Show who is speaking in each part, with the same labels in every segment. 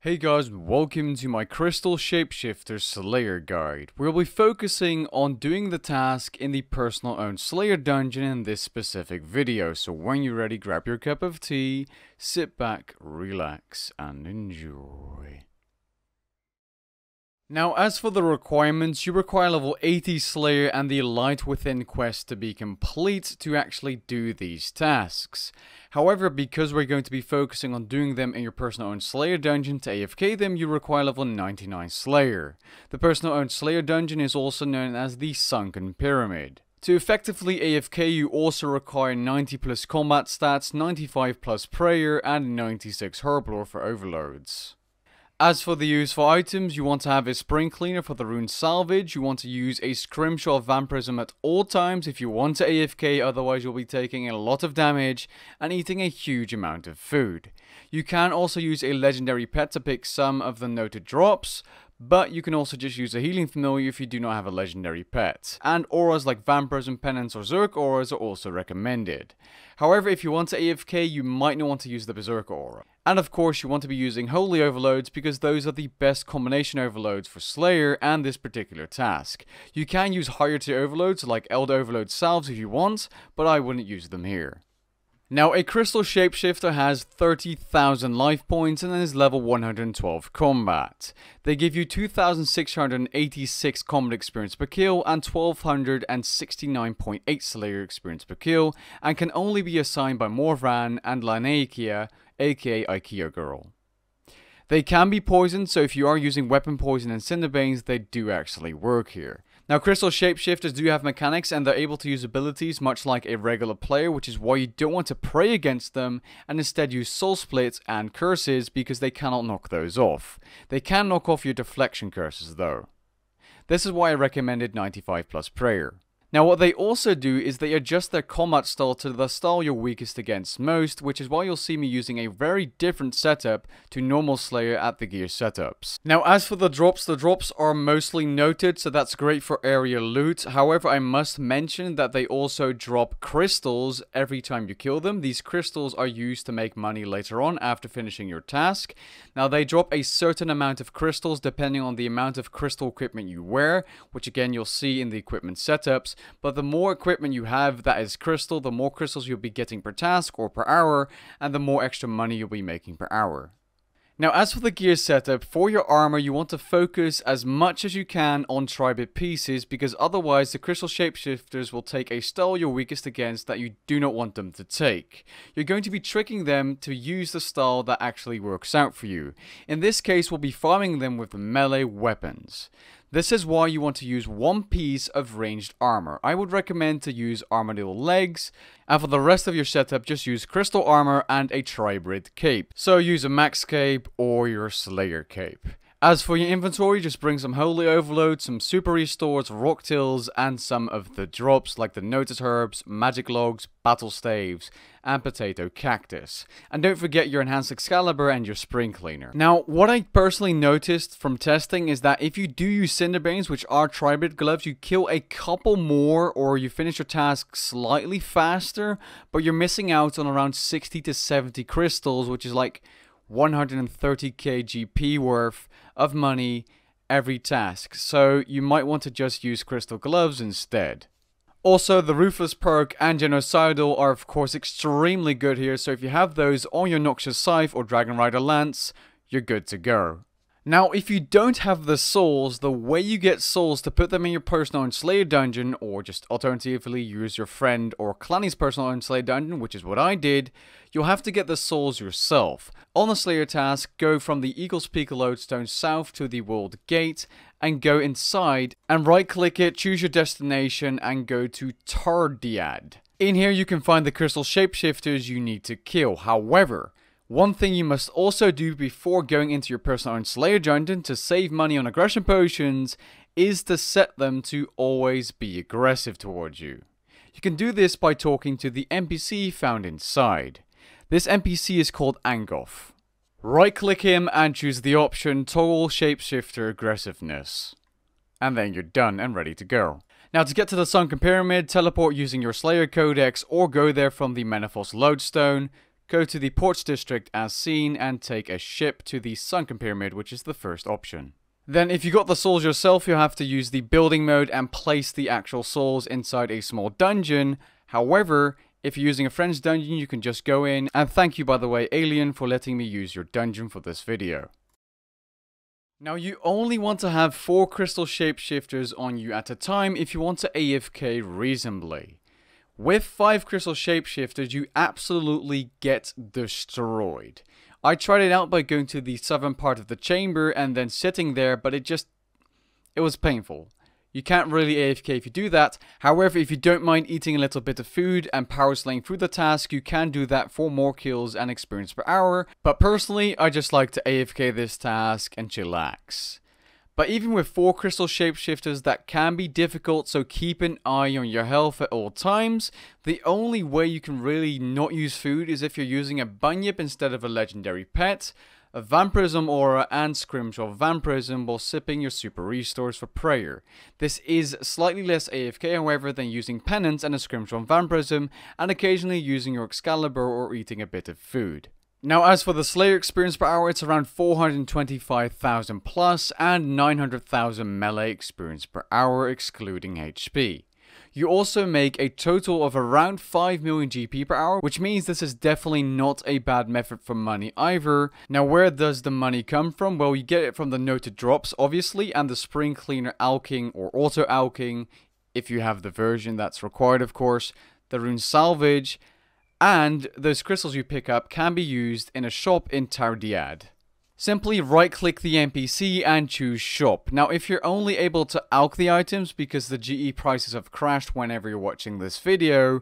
Speaker 1: Hey guys, welcome to my Crystal Shapeshifter Slayer guide. We'll be focusing on doing the task in the personal owned Slayer dungeon in this specific video, so when you're ready grab your cup of tea, sit back, relax and enjoy. Now, as for the requirements, you require level 80 Slayer and the Light Within quest to be complete to actually do these tasks. However, because we're going to be focusing on doing them in your personal owned Slayer dungeon to AFK them, you require level 99 Slayer. The personal owned Slayer dungeon is also known as the Sunken Pyramid. To effectively AFK you also require 90 plus combat stats, 95 plus prayer, and 96 herblore for overloads. As for the use for items, you want to have a spring cleaner for the rune salvage, you want to use a scrimshaw of vampirism at all times if you want to AFK otherwise you'll be taking a lot of damage and eating a huge amount of food. You can also use a legendary pet to pick some of the noted drops, but you can also just use a healing familiar if you do not have a legendary pet. And auras like Vampirism, Penance or Berserk auras are also recommended. However, if you want to AFK, you might not want to use the Berserk aura. And of course, you want to be using Holy Overloads because those are the best combination overloads for Slayer and this particular task. You can use higher tier overloads like Elder Overload salves if you want, but I wouldn't use them here. Now, a Crystal Shapeshifter has 30,000 life points and is level 112 combat. They give you 2,686 combat experience per kill and 1,269.8 Slayer experience per kill, and can only be assigned by Morvan and Lanakia, aka Ikea Girl. They can be poisoned, so if you are using Weapon Poison and Cinderbanes, they do actually work here. Now, crystal shapeshifters do have mechanics and they're able to use abilities much like a regular player, which is why you don't want to pray against them and instead use soul splits and curses because they cannot knock those off. They can knock off your deflection curses though. This is why I recommended 95 plus prayer. Now what they also do is they adjust their combat style to the style you're weakest against most, which is why you'll see me using a very different setup to normal Slayer at the gear setups. Now as for the drops, the drops are mostly noted, so that's great for area loot. However, I must mention that they also drop crystals every time you kill them. These crystals are used to make money later on after finishing your task. Now they drop a certain amount of crystals depending on the amount of crystal equipment you wear, which again you'll see in the equipment setups. But the more equipment you have that is crystal, the more crystals you'll be getting per task or per hour, and the more extra money you'll be making per hour. Now as for the gear setup, for your armor you want to focus as much as you can on tribit pieces because otherwise the crystal shapeshifters will take a style you're weakest against that you do not want them to take. You're going to be tricking them to use the style that actually works out for you. In this case we'll be farming them with melee weapons. This is why you want to use one piece of ranged armor. I would recommend to use armadillo legs, and for the rest of your setup just use crystal armor and a tribrid cape. So use a max cape or your slayer cape. As for your inventory, just bring some Holy Overload, some Super Restores, Rock Tills, and some of the drops like the Notice Herbs, Magic Logs, Battle Staves, and Potato Cactus. And don't forget your Enhanced Excalibur and your Spring Cleaner. Now, what I personally noticed from testing is that if you do use Cinderbanes, which are Tribrid Gloves, you kill a couple more or you finish your task slightly faster, but you're missing out on around 60 to 70 crystals, which is like 130k GP worth of money every task, so you might want to just use crystal gloves instead. Also, the Ruthless perk and Genocidal are of course extremely good here, so if you have those on your Noxious Scythe or Dragon Rider Lance, you're good to go. Now, if you don't have the souls, the way you get souls to put them in your personal Slayer dungeon, or just alternatively use your friend or Clanny's personal Slayer dungeon, which is what I did, you'll have to get the souls yourself. On the Slayer task, go from the Eagle's Peak Lodestone south to the World Gate, and go inside, and right click it, choose your destination, and go to Tardiad. In here you can find the crystal shapeshifters you need to kill, however, one thing you must also do before going into your personal slayer dungeon to save money on aggression potions is to set them to always be aggressive towards you. You can do this by talking to the NPC found inside. This NPC is called Angoff. Right click him and choose the option Toggle Shapeshifter Aggressiveness. And then you're done and ready to go. Now to get to the Sunken Pyramid, teleport using your Slayer Codex or go there from the Menopause Lodestone, Go to the ports district as seen and take a ship to the sunken pyramid which is the first option. Then if you got the souls yourself you'll have to use the building mode and place the actual souls inside a small dungeon. However, if you're using a friend's dungeon you can just go in and thank you by the way Alien for letting me use your dungeon for this video. Now you only want to have 4 crystal shapeshifters on you at a time if you want to AFK reasonably. With five crystal shapeshifters, you absolutely get destroyed. I tried it out by going to the southern part of the chamber and then sitting there, but it just... It was painful. You can't really AFK if you do that. However, if you don't mind eating a little bit of food and power slaying through the task, you can do that for more kills and experience per hour. But personally, I just like to AFK this task and chillax. But even with 4 crystal shapeshifters that can be difficult so keep an eye on your health at all times. The only way you can really not use food is if you're using a bunyip instead of a legendary pet, a vampirism aura and scrimshaw vampirism while sipping your super restores for prayer. This is slightly less AFK however than using penance and a scrimshaw vampirism and occasionally using your Excalibur or eating a bit of food. Now, as for the Slayer experience per hour, it's around 425,000 plus and 900,000 melee experience per hour, excluding HP. You also make a total of around 5 million GP per hour, which means this is definitely not a bad method for money either. Now where does the money come from? Well, you get it from the noted drops, obviously, and the spring cleaner alking or auto alking, if you have the version that's required, of course, the rune salvage, and those crystals you pick up can be used in a shop in Tardiad. Simply right click the NPC and choose shop. Now if you're only able to alk the items because the GE prices have crashed whenever you're watching this video,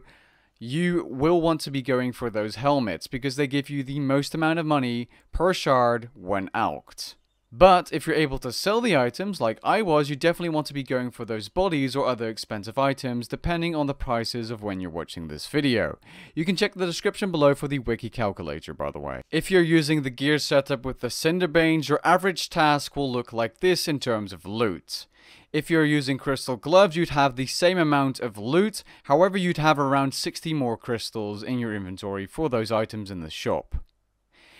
Speaker 1: you will want to be going for those helmets because they give you the most amount of money per shard when alked. But if you're able to sell the items, like I was, you definitely want to be going for those bodies or other expensive items, depending on the prices of when you're watching this video. You can check the description below for the wiki calculator, by the way. If you're using the gear setup with the Cinderbanes, your average task will look like this in terms of loot. If you're using crystal gloves, you'd have the same amount of loot, however you'd have around 60 more crystals in your inventory for those items in the shop.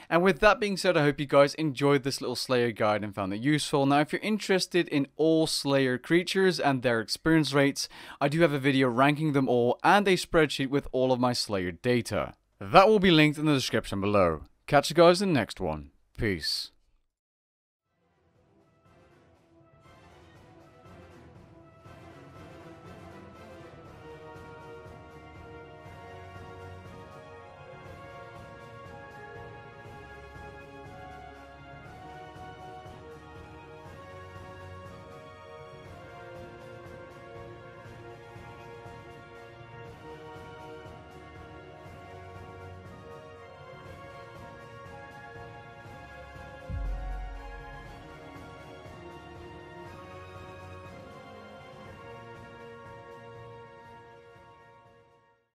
Speaker 1: And with that being said, I hope you guys enjoyed this little Slayer guide and found it useful. Now, if you're interested in all Slayer creatures and their experience rates, I do have a video ranking them all and a spreadsheet with all of my Slayer data. That will be linked in the description below. Catch you guys in the next one. Peace.